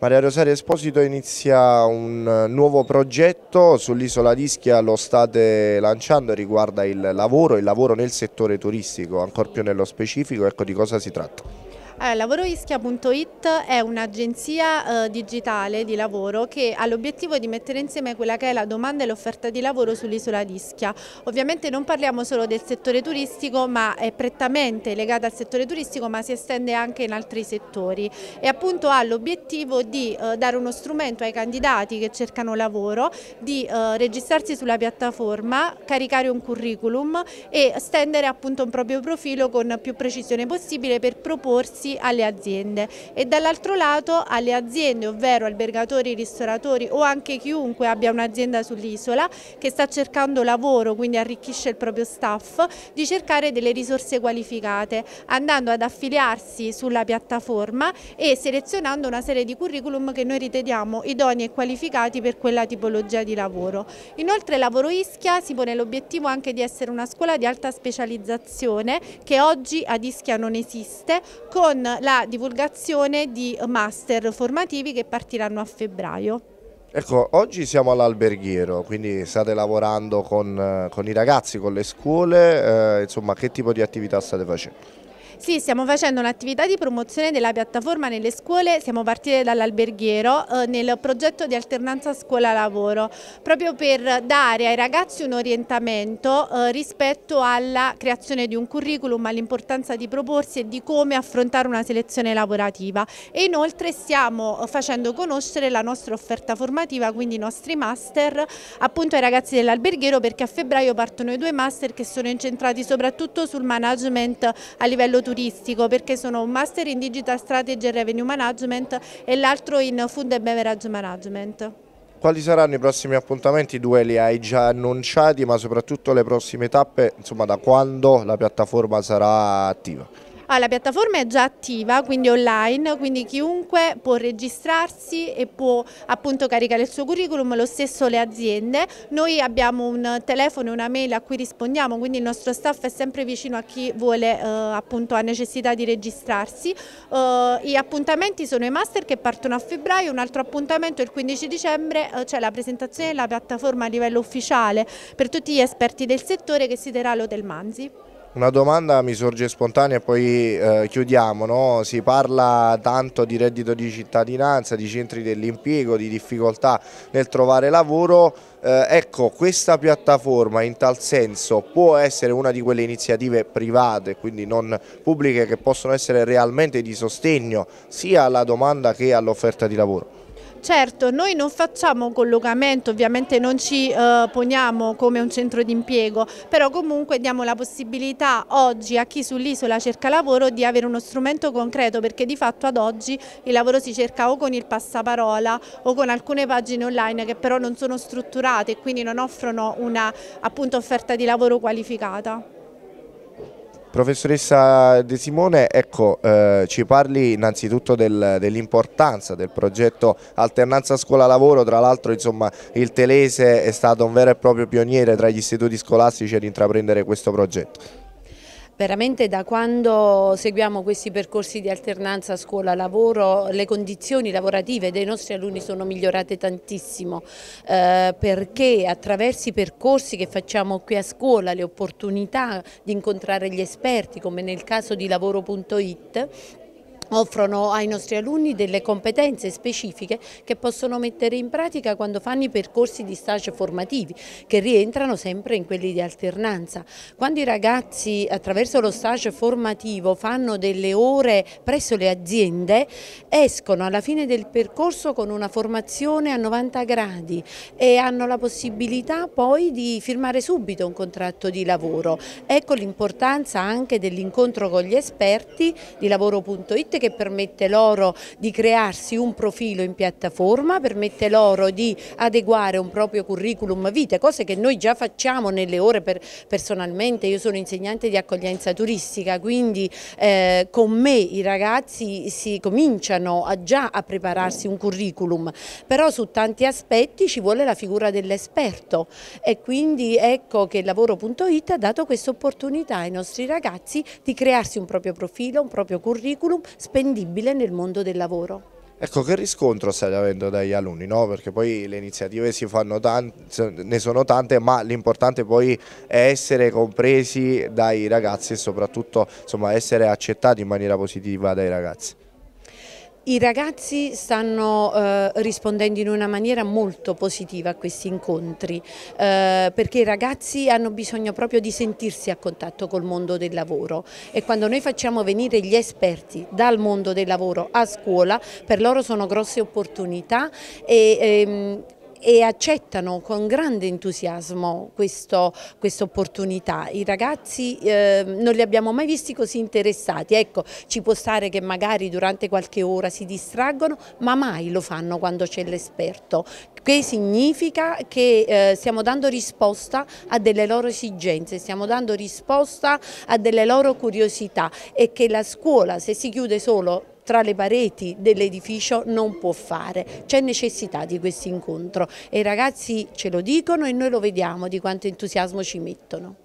Maria Rosaria Esposito inizia un eh, nuovo progetto sull'isola d'Ischia, lo state lanciando, riguarda il lavoro, il lavoro nel settore turistico, ancora più nello specifico, ecco di cosa si tratta. Eh, Lavoroischia.it è un'agenzia eh, digitale di lavoro che ha l'obiettivo di mettere insieme quella che è la domanda e l'offerta di lavoro sull'isola di Ischia. Ovviamente non parliamo solo del settore turistico ma è prettamente legata al settore turistico ma si estende anche in altri settori e appunto ha l'obiettivo di eh, dare uno strumento ai candidati che cercano lavoro di eh, registrarsi sulla piattaforma, caricare un curriculum e stendere appunto un proprio profilo con più precisione possibile per proporsi costi alle aziende e dall'altro lato alle aziende, ovvero albergatori, ristoratori o anche chiunque abbia un'azienda sull'isola che sta cercando lavoro, quindi arricchisce il proprio staff, di cercare delle risorse qualificate, andando ad affiliarsi sulla piattaforma e selezionando una serie di curriculum che noi riteniamo idonei e qualificati per quella tipologia di lavoro. Inoltre Lavoro Ischia si pone l'obiettivo anche di essere una scuola di alta specializzazione che oggi ad Ischia non esiste, con con la divulgazione di master formativi che partiranno a febbraio. Ecco, oggi siamo all'alberghiero, quindi state lavorando con, eh, con, i ragazzi, con le scuole, eh, insomma che tipo di attività state facendo? Sì, stiamo facendo un'attività di promozione della piattaforma nelle scuole, siamo partiti dall'alberghiero eh, nel progetto di alternanza scuola-lavoro, proprio per dare ai ragazzi un orientamento eh, rispetto alla creazione di un curriculum, all'importanza di proporsi e di come affrontare una selezione lavorativa e inoltre stiamo eh, facendo conoscere la nostra offerta formativa, quindi i nostri master appunto ai ragazzi dell'alberghiero perché a febbraio partono i due master che sono incentrati soprattutto sul management a livello turistico perché sono un master in digital strategy e revenue management e l'altro in food and beverage management. Quali saranno i prossimi appuntamenti? Due li hai già annunciati, ma soprattutto le prossime tappe, insomma da quando la piattaforma sarà attiva? Allora, ah, la piattaforma è già attiva, quindi online, quindi chiunque può registrarsi e può appunto caricare il suo curriculum, lo stesso le aziende. Noi abbiamo un telefono e una mail a cui rispondiamo, quindi il nostro staff è sempre vicino a chi vuole eh, appunto ha necessità di registrarsi. Eh, gli appuntamenti sono i master che partono a febbraio, un altro appuntamento il 15 dicembre eh, c'è la presentazione della piattaforma a livello ufficiale per tutti gli esperti del settore che si terrà all'Hotel Manzi. Una domanda mi sorge spontanea e poi eh, chiudiamo, no? si parla tanto di reddito di cittadinanza, di centri dell'impiego, di difficoltà nel trovare lavoro, eh, ecco questa piattaforma in tal senso può essere una di quelle iniziative private, quindi non pubbliche, che possono essere realmente di sostegno sia alla domanda che all'offerta di lavoro? Certo, noi non facciamo collocamento, ovviamente non ci eh, poniamo come un centro di impiego, però comunque diamo la possibilità oggi a chi sull'isola cerca lavoro di avere uno strumento concreto perché di fatto ad oggi il lavoro si cerca o con il passaparola o con alcune pagine online che però non sono strutturate e quindi non offrono una appunto, offerta di lavoro qualificata. Professoressa De Simone, ecco, eh, ci parli innanzitutto del, dell'importanza del progetto Alternanza Scuola-Lavoro, tra l'altro il Telese è stato un vero e proprio pioniere tra gli istituti scolastici ad intraprendere questo progetto. Veramente da quando seguiamo questi percorsi di alternanza scuola-lavoro le condizioni lavorative dei nostri alunni sono migliorate tantissimo eh, perché attraverso i percorsi che facciamo qui a scuola, le opportunità di incontrare gli esperti come nel caso di lavoro.it offrono ai nostri alunni delle competenze specifiche che possono mettere in pratica quando fanno i percorsi di stage formativi che rientrano sempre in quelli di alternanza. Quando i ragazzi attraverso lo stage formativo fanno delle ore presso le aziende escono alla fine del percorso con una formazione a 90 gradi e hanno la possibilità poi di firmare subito un contratto di lavoro. Ecco l'importanza anche dell'incontro con gli esperti di lavoro.it che permette loro di crearsi un profilo in piattaforma, permette loro di adeguare un proprio curriculum vitae, cose che noi già facciamo nelle ore per, personalmente, io sono insegnante di accoglienza turistica, quindi eh, con me i ragazzi si cominciano a già a prepararsi un curriculum, però su tanti aspetti ci vuole la figura dell'esperto e quindi ecco che lavoro.it ha dato questa opportunità ai nostri ragazzi di crearsi un proprio profilo, un proprio curriculum, spendibile nel mondo del lavoro. Ecco, che riscontro state avendo dagli alunni? No? Perché poi le iniziative tante, ne sono tante, ma l'importante poi è essere compresi dai ragazzi e soprattutto insomma, essere accettati in maniera positiva dai ragazzi. I ragazzi stanno eh, rispondendo in una maniera molto positiva a questi incontri eh, perché i ragazzi hanno bisogno proprio di sentirsi a contatto col mondo del lavoro e quando noi facciamo venire gli esperti dal mondo del lavoro a scuola per loro sono grosse opportunità e ehm, e accettano con grande entusiasmo questa opportunità. I ragazzi eh, non li abbiamo mai visti così interessati, ecco ci può stare che magari durante qualche ora si distraggono ma mai lo fanno quando c'è l'esperto, che significa che eh, stiamo dando risposta a delle loro esigenze, stiamo dando risposta a delle loro curiosità e che la scuola se si chiude solo tra le pareti dell'edificio non può fare. C'è necessità di questo incontro e i ragazzi ce lo dicono e noi lo vediamo di quanto entusiasmo ci mettono.